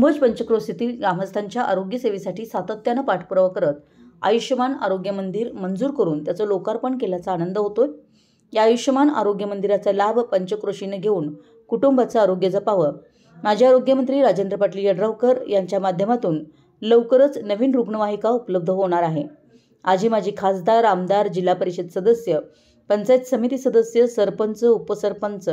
कुंभोज पंचक्रोस येथील ग्रामस्थांच्या आरोग्य सेवेसाठी सातत्यानं पाठपुरावा करत आयुष्यमान आरोग्य मंदिर मंजूर करून त्याचं लोकार्पण केल्याचा आनंद होतोय या आयुष्यमान आरोग्य मंदिराचा लाभ पंचक्रोशीने घेऊन कुटुंबाचं आरोग्य जपावं माजी आरोग्यमंत्री राजेंद्र पाटील यड्रावकर यांच्या माध्यमातून लवकरच नवीन रुग्णवाहिका उपलब्ध होणार आहे आजी माजी खासदार आमदार जिल्हा परिषद सदस्य पंचायत समिती सदस्य सरपंच उपसरपंच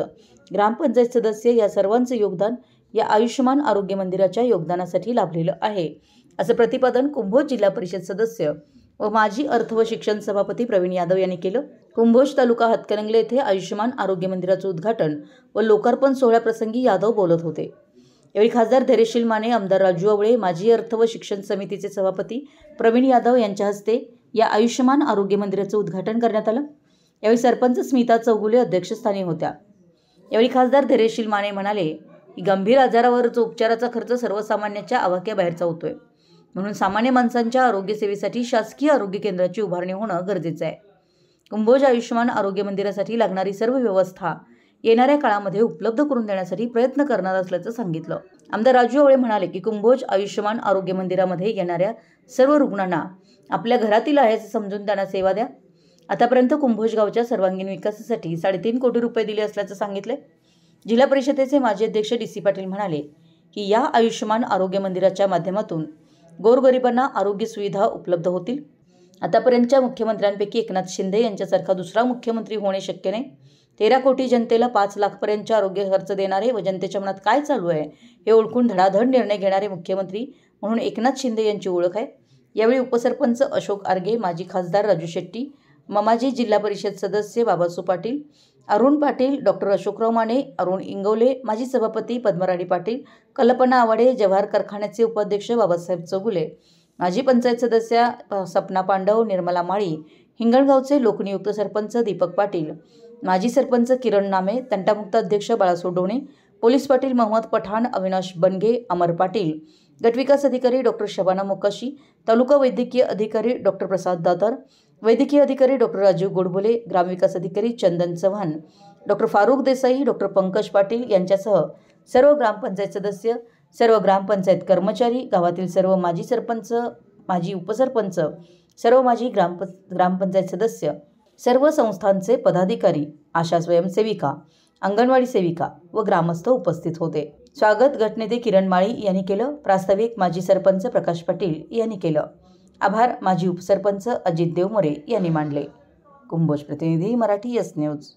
ग्रामपंचायत सदस्य या सर्वांचं योगदान या आयुष्यमान आरोग्य मंदिराच्या योगदानासाठी लाभलेलं आहे असं प्रतिपादन कुंभोज जिल्हा परिषद सदस्य व माजी अर्थ व शिक्षण सभापती प्रवीण यादव यांनी केलं कुंभोज तालुका हातकणंगले येथे आयुष्यमान आरोग्य मंदिराचं उद्घाटन व लोकार्पण सोहळ्याप्रसंगी यादव बोलत होते यावेळी खासदार धैर्यशील माने आमदार राजू आवळे माजी अर्थ व शिक्षण समितीचे सभापती प्रवीण यादव यांच्या हस्ते या आयुष्यमान आरोग्य मंदिराचं उद्घाटन करण्यात आलं यावेळी सरपंच स्मिता चौगुले अध्यक्षस्थानी होत्या यावेळी खासदार धैर्यशील माने म्हणाले गंभीर आजारावरचा उपचाराचा खर्च सर्वसामान्याच्या आवाक्याबाहेरचा होतोय म्हणून सामान्य माणसांच्या आरोग्यसेवेसाठी शासकीय आरोग्य केंद्राची उभारणी होणं गरजेचं आहे कुंभोज आयुष्यमान आरोग्य मंदिरासाठी लागणारी सर्व व्यवस्था येणाऱ्या काळामध्ये उपलब्ध करून देण्यासाठी प्रयत्न करणार असल्याचं सांगितलं आमदार राजू आवळे म्हणाले की कुंभोज आयुष्यमान आरोग्य मंदिरामध्ये येणाऱ्या सर्व रुग्णांना आपल्या घरातील आहे असं समजून त्यांना सेवा द्या आतापर्यंत कुंभोज गावच्या सर्वांगीण विकासासाठी साडेतीन कोटी रुपये दिले असल्याचं सांगितलं जिल्हा परिषदेचे माजी अध्यक्ष डी सी पाटील म्हणाले की या आयुष्यमान आरोग्य मंदिराच्या माध्यमातून गोरगरिबांना आरोग्य सुविधा उपलब्ध होतील आतापर्यंतच्या मुख्यमंत्र्यांपैकी एकनाथ शिंदे यांच्यासारखा दुसरा मुख्यमंत्री होणे शक्य नाही तेरा कोटी जनतेला पाच लाखपर्यंतचे आरोग्य खर्च देणारे व जनतेच्या मनात काय चालू आहे हे ओळखून धडाधड निर्णय घेणारे मुख्यमंत्री म्हणून एकनाथ शिंदे यांची ओळख आहे यावेळी उपसरपंच अशोक आर्गे माजी खासदार राजू शेट्टी ममाजी जिल्हा परिषद सदस्य बाबासू पाटील अरुण पाटील डॉक्टर अशोकराव माने अरुण इंगवले माजी सभापती पद्मराणी पाटील कल्पना आवाडे जव्हार कारखान्याचे उपाध्यक्ष बाबासाहेब चौगुले माजी पंचायत सदस्य सपना पांडव निर्मला माळी हिंगणगावचे लोकनियुक्त सरपंच दीपक पाटील माजी सरपंच किरण नामे तंटामुक्त अध्यक्ष बाळासो डोणे पोलीस पाटील मोहम्मद पठाण अविनाश बनगे अमर पाटील गटविकास अधिकारी डॉक्टर शबाना मुकाशी तालुका वैद्यकीय अधिकारी डॉक्टर प्रसाद दादर वैद्यकीय अधिकारी डॉक्टर राजीव गोडबोले ग्रामविकास अधिकारी चंदन चव्हाण डॉक्टर फारुख देसाई डॉक्टर पंकज पाटील यांच्यासह सर्व ग्रामपंचायत सदस्य सर्व ग्रामपंचायत कर्मचारी गावातील सर्व माजी सरपंच माजी उपसरपंच सर्व माजी ग्रामप ग्रामपंचायत सदस्य सर्व संस्थांचे पदाधिकारी आशा स्वयंसेविका अंगणवाडी सेविका व ग्रामस्थ उपस्थित होते स्वागत गटनेते किरण माळी यांनी केलं प्रास्ताविक माजी सरपंच प्रकाश पाटील यांनी केलं आभार माजी उपसरपंच अजित मोरे यांनी मांडले कुंभोज प्रतिनिधी मराठी एस न्यूज